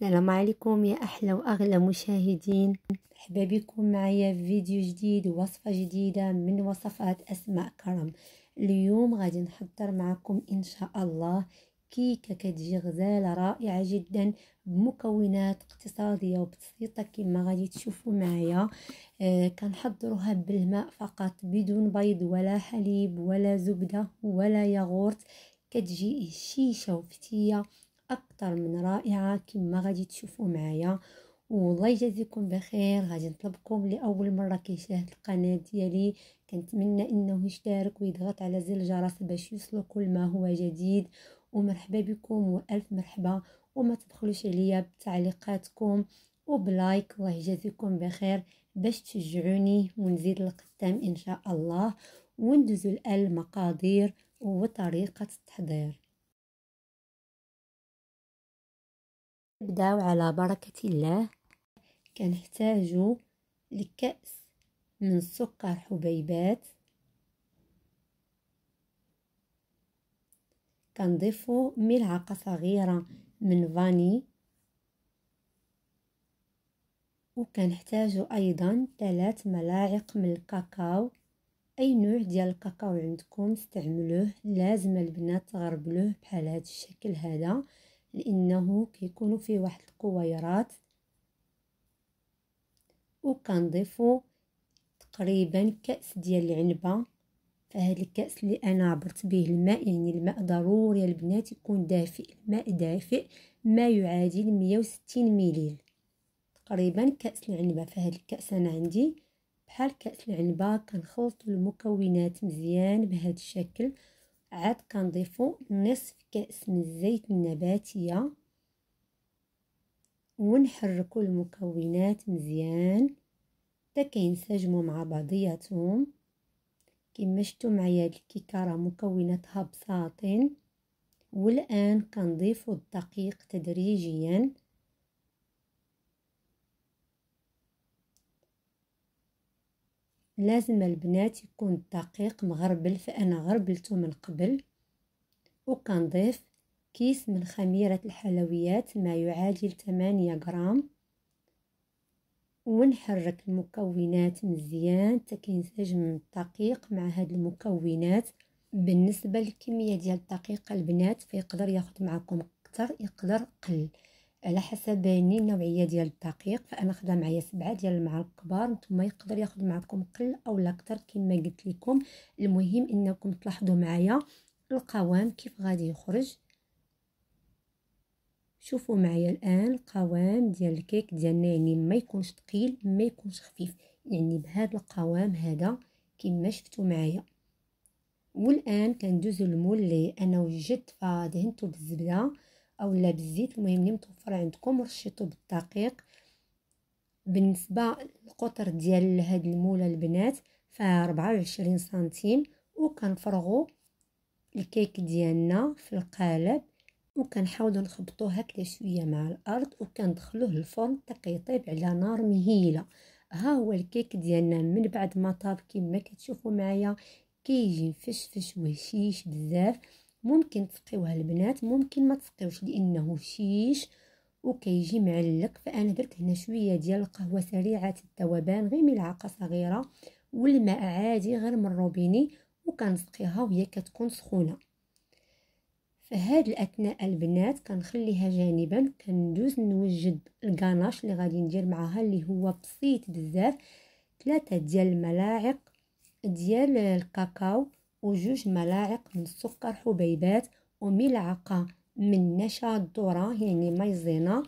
السلام عليكم يا أحلى وأغلى مشاهدين مرحبا بكم معايا في فيديو جديد وصفه جديدة من وصفات أسماء كرم اليوم غادي نحضر معكم إن شاء الله كيكة كتجي غزالة رائعة جدا بمكونات اقتصادية وبسيطة كما غادي تشوفوا معايا آه كنحضروها بالماء فقط بدون بيض ولا حليب ولا زبدة ولا ياغورت كتجي شيشه وفتية اكثر من رائعه كما غادي تشوفوا معايا والله يجازيكم بخير غادي نطلبكم لاول مره كيشاهد القناه ديالي كنتمنى انه يشترك ويضغط على زر الجرس باش يوصلو كل ما هو جديد ومرحبا بكم والف مرحبا وما تدخلوش عليا بتعليقاتكم وبلايك الله يجازيكم بخير باش تشجعوني ونزيد القدام ان شاء الله وندوزو الان المقادير وطريقه التحضير نبداو على بركة الله كنحتاجو لكأس من سكر حبيبات كنضيفو ملعقة صغيرة من فاني وكنحتاجو أيضا ثلاث ملاعق من الكاكاو أي نوع ديال الكاكاو عندكم استعملوه لازم البنات تغربلوه بحال هاد الشكل هذا لانه كيكون فيه واحد الكويرات وكنضيفوا تقريبا كاس ديال العنبه فهاد الكاس اللي انا عبرت به الماء يعني الماء ضروري البنات يكون دافئ الماء دافئ ما يعادل 160 ملي تقريبا كاس العنبه فهاد الكاس انا عندي بحال كاس العنبه كنخلط المكونات مزيان بهذا الشكل عاد كنضيفو نصف كأس من الزيت النباتية ونحركو المكونات مزيان حتى كينسجموا مع بعضياتهم كما شفتوا معايا هاد الكيكه راه مكوناتها بساطين والان كنضيفو الدقيق تدريجيا لازم البنات يكون الدقيق مغربل فأنا غربلته من قبل وكنضيف كيس من خميرة الحلويات ما يعادل 8 غرام ونحرك المكونات مزيان حتى كينسجم الدقيق مع هاد المكونات بالنسبه للكميه ديال الدقيق البنات فيقدر ياخد معكم اكثر يقدر قل على حسب النوعيه ديال الدقيق فانا خدا معايا سبعة ديال المعالق كبار نتوما يقدر ياخذ معكم قل او لا اكثر كما قلت لكم المهم انكم تلاحظوا معايا القوام كيف غادي يخرج شوفوا معايا الان القوام ديال الكيك ديالنا يعني ما يكونش ثقيل ما يكونش خفيف يعني بهذا القوام هذا كما شفتوا معايا والان كندوزو المول اللي انا وجدت فدهنته بالزبده او لا بالزيت المهم اللي متوفر عندكم رشيتو بالدقيق بالنسبه للقطر ديال هاد الموله البنات فربعة 24 سنتيم وكنفرغوا الكيك ديالنا في القالب وكنحاولوا نخبطوه هكذا شويه مع الارض وكندخلوه للفرن حتى كيطيب على نار مهيله ها هو الكيك ديالنا من بعد ما طاب كما كتشوفوا معايا كيجي فشفش وهشيش بزاف ممكن تسقيوها البنات ممكن ما تسقيوش لانه شيش وكيجي معلق فانا درت هنا شويه ديال القهوه سريعه الذوبان غير ملعقه صغيره والماء عادي غير من الروبيني وكنسقيها وهي كتكون سخونه فهاد الاثناء البنات كنخليها جانبا كندوز نوجد الكاناش اللي غادي ندير معاها اللي هو بسيط بزاف ثلاثه ديال الملاعق ديال الكاكاو وجوج ملاعق من السكر حبيبات وملعقة من نشا الذرة يعني مايزينا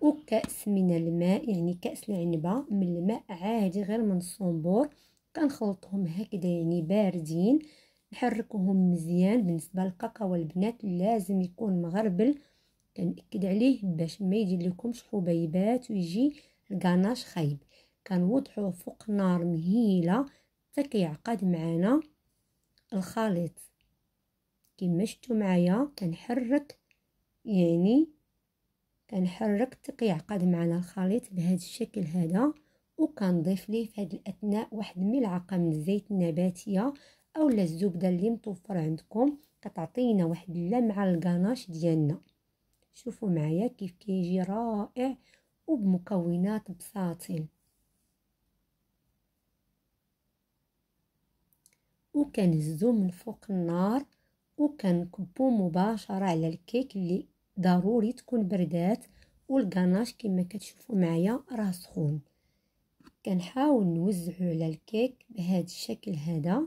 وكأس من الماء يعني كأس العنبة من الماء عادي غير من الصنبور كنخلطهم هكذا يعني باردين نحركهم مزيان بالنسبة للكاكا البنات لازم يكون مغربل كنأكد عليه باش ما يجي لكمش حبيبات ويجي القناش خايب كنوضعوه فوق نار مهيله حتى كيعقد معانا الخليط كما شفتوا معايا كنحرك يعني كنحرك كيعقد معنا الخليط بهذا الشكل هذا وكنضيف ليه في هذه الاثناء واحد ملعقه من الزيت النباتيه اولا الزبده اللي متوفر عندكم كتعطينا واحد اللمعه الكناش ديالنا شوفوا معايا كيف كيجي رائع وبمكونات بساطين وكنهزو من فوق النار وكنكبو مباشرة على الكيك اللي ضروري تكون بردات والقناش كما كتشوفوا معايا راه سخون كنحاول نوزعو على الكيك بهذا الشكل هذا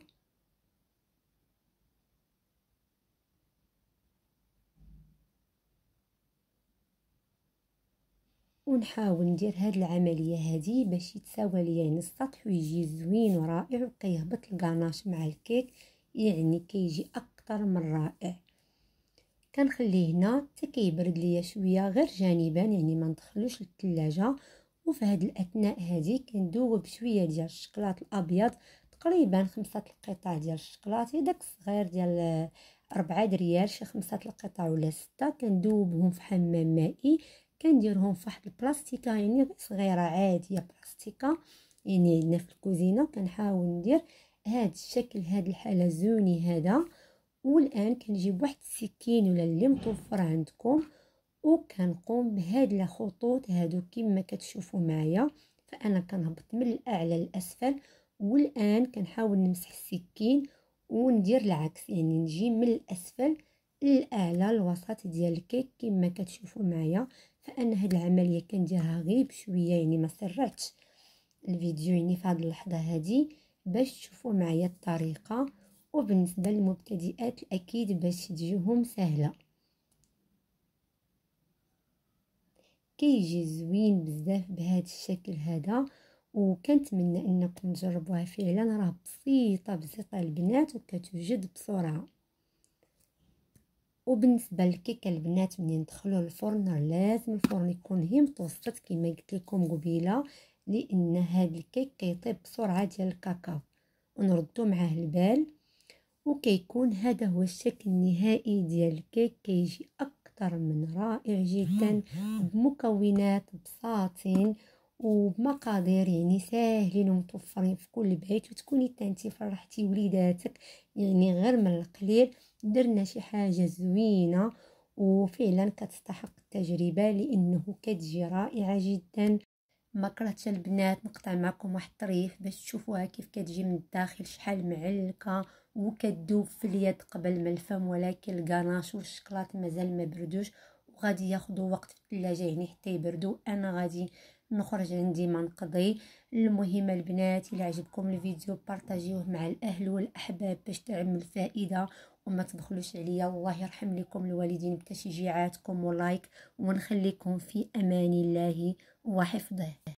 ونحاول ندير هاد العمليه هادي باش يتساوى ليا يعني السطح ويجي زوين ورائع وكيهبط الكاناش مع الكيك يعني كيجي اكثر من رائع كنخليه هنا حتى كيبرد ليا شويه غير جانبا يعني ما ندخلوش للثلاجه وفي هاد الاثناء هادي كندوب شويه ديال الشكلاط الابيض تقريبا خمسة القطع ديال يا داك الصغير ديال أربعة دريال شي خمسة القطع ولا ستة كندوبهم في حمام مائي كنديرهم فواحد البلاستيكه يعني صغيره عاديه بلاستيكه يعني عندنا في الكوزينه كنحاول ندير هاد الشكل هاد الحلزوني هذا والان كنجيب واحد السكين ولا اللي متوفر عندكم وكنقوم بهاد الخطوط هادو كما كتشوفوا معايا فانا كنهبط من الاعلى للاسفل والان كنحاول نمسح السكين وندير العكس يعني نجي من الاسفل للاعلى الوسط ديال الكيك كما كتشوفوا معايا فانا هاد العمليه كنديرها غير بشويه يعني ما سرعتش الفيديو يعني في هاد اللحظه هادي باش تشوفوا معايا الطريقه وبالنسبه للمبتدئات اكيد باش تجيهم سهله كيجي زوين بزاف بهذا الشكل هذا وكنتمنى انكم تجربوها فعلا راه بسيطه بسيطه البنات وكتوجد بسرعه وبالنسبه للكيكه البنات منين ندخلوه الفرن لازم الفرن يكون هي متوسط كما قلت لكم قبيله لان هاد الكيك كيطيب بسرعه ديال الكاكاو ونردو معاه البال وكيكون هذا هو الشكل النهائي ديال الكيك كيجي اكثر من رائع جدا بمكونات بساطين وبمقادير يعني ساهلين ومتوفرين في كل بيت وتكوني تانتي فرحتي وليداتك يعني غير من القليل درنا شي حاجة زوينة وفعلا كتستحق التجربة لأنه كتجي رائعة جدا ما البنات نقطع معكم واحد الطريف باش تشوفوها كيف كتجي من الداخل شحال معلكه وكتذوب في اليد قبل ما الفم ولكن الكناش والشكلاط مازال ما بردوش وغادي ياخذوا وقت في الثلاجه يعني حتى يبردوا انا غادي نخرج عندي ما نقضي المهم البنات الى عجبكم الفيديو بارطاجيوه مع الاهل والاحباب باش تعم الفائده وما تبخلوش عليا والله يرحم لكم الوالدين بتشجيعاتكم ولايك ونخليكم في امان الله وحفظه